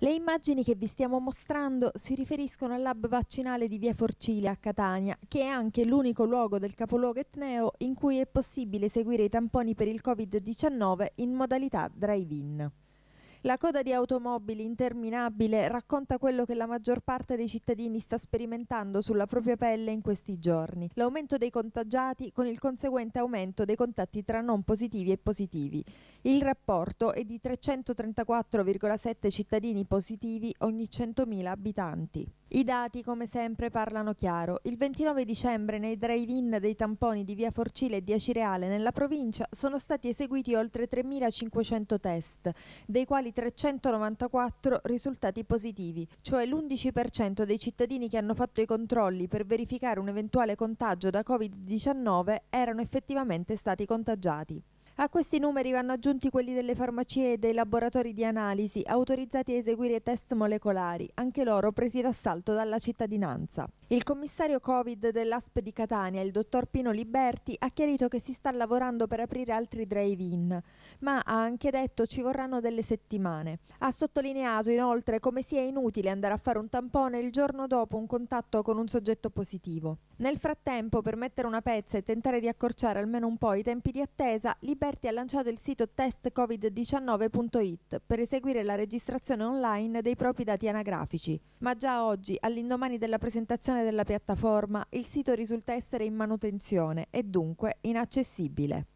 Le immagini che vi stiamo mostrando si riferiscono al lab vaccinale di Via Forcile a Catania, che è anche l'unico luogo del capoluogo etneo in cui è possibile eseguire i tamponi per il Covid-19 in modalità drive-in. La coda di automobili interminabile racconta quello che la maggior parte dei cittadini sta sperimentando sulla propria pelle in questi giorni. L'aumento dei contagiati con il conseguente aumento dei contatti tra non positivi e positivi. Il rapporto è di 334,7 cittadini positivi ogni 100.000 abitanti. I dati come sempre parlano chiaro. Il 29 dicembre nei drive-in dei tamponi di Via Forcile e di Acireale nella provincia sono stati eseguiti oltre 3.500 test, dei quali 394 risultati positivi, cioè l'11% dei cittadini che hanno fatto i controlli per verificare un eventuale contagio da Covid-19 erano effettivamente stati contagiati. A questi numeri vanno aggiunti quelli delle farmacie e dei laboratori di analisi autorizzati a eseguire test molecolari, anche loro presi d'assalto dalla cittadinanza. Il commissario Covid dell'ASP di Catania, il dottor Pino Liberti, ha chiarito che si sta lavorando per aprire altri drive-in, ma ha anche detto ci vorranno delle settimane. Ha sottolineato inoltre come sia inutile andare a fare un tampone il giorno dopo un contatto con un soggetto positivo. Nel frattempo, per mettere una pezza e tentare di accorciare almeno un po' i tempi di attesa, Liberti esperti ha lanciato il sito testcovid19.it per eseguire la registrazione online dei propri dati anagrafici, ma già oggi, all'indomani della presentazione della piattaforma, il sito risulta essere in manutenzione e dunque inaccessibile.